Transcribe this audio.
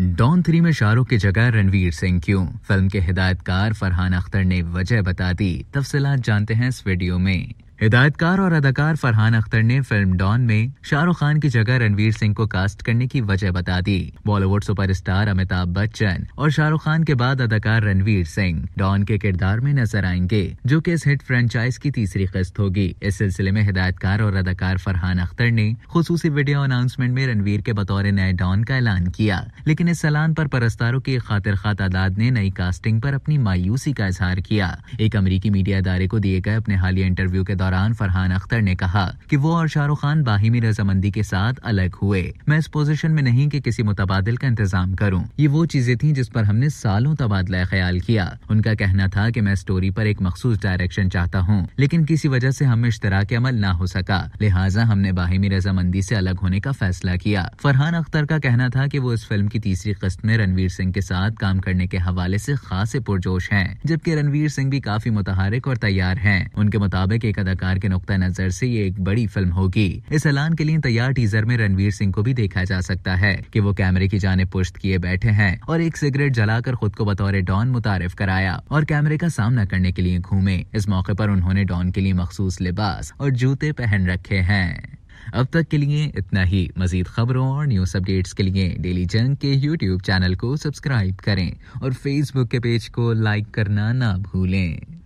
Don three में शाहरुख की जगह रणवीर सिंह क्यों फिल्म के हिदायतकार फरहान अख्तर ने वजह बता दी तफसलात जानते हैं इस वीडियो में हिदायतकार और अदाकार फरहान अख्तर ने फिल्म डॉन में शाहरुख खान की जगह रणवीर सिंह को कास्ट करने की वजह बता दी बॉलीवुड सुपरस्टार अमिताभ बच्चन और शाहरुख खान के बाद अदाकार रणवीर सिंह डॉन के किरदार में नजर आएंगे जो कि इस हिट फ्रेंचाइज की तीसरी किस्त होगी इस सिलसिले में हिदायतकार और अदाकार फरहान अख्तर ने खसूसी वीडियो अनाउंसमेंट में रणवीर के बतौर नए डॉन का ऐलान किया लेकिन इस ऐलान पर परस्तारों की खातिर खा तादाद ने नई कास्टिंग पर अपनी मायूसी का इजहार किया एक अमरीकी मीडिया अदारे को दिए गए अपने हालिया इंटरव्यू के दौरान दौरान फरहान अख्तर ने कहा कि वो और शाहरुख खान बाहिमी रजामंदी के साथ अलग हुए मैं इस पोजीशन में नहीं कि किसी मुतबादल का इंतजाम करूं। ये वो चीजें थीं जिस पर हमने सालों तबादला ख्याल किया उनका कहना था कि मैं स्टोरी पर एक मखसूस डायरेक्शन चाहता हूँ लेकिन किसी वजह से हमें इश्तराक अमल ना हो सका लिहाजा हमने बाहिमी रजामंदी से अलग होने का फैसला किया फरहान अख्तर का कहना था कि वो इस फिल्म की तीसरी किस्त में रणवीर सिंह के साथ काम करने के हवाले से खासे पुरजोश हैं जबकि रणवीर सिंह भी काफी मुतहरक और तैयार हैं उनके मुताबिक एक अदा कलाकार के नुकता नज़र से ये एक बड़ी फिल्म होगी इस ऐलान के लिए तैयार टीजर में रणवीर सिंह को भी देखा जा सकता है की वो कैमरे की जाने पुश्त किए बैठे है और एक सिगरेट जलाकर खुद को बतौर डॉन मुतारिफ कराया और कैमरे का सामना करने के लिए घूमे इस मौके पर उन्होंने डॉन के लिए मखसूस लिबास और जूते पहन रखे हैं अब तक के लिए इतना ही मजीद खबरों और न्यूज अपडेट्स के लिए डेली जंग के यूट्यूब चैनल को सब्सक्राइब करें और फेसबुक के पेज को लाइक करना ना भूलें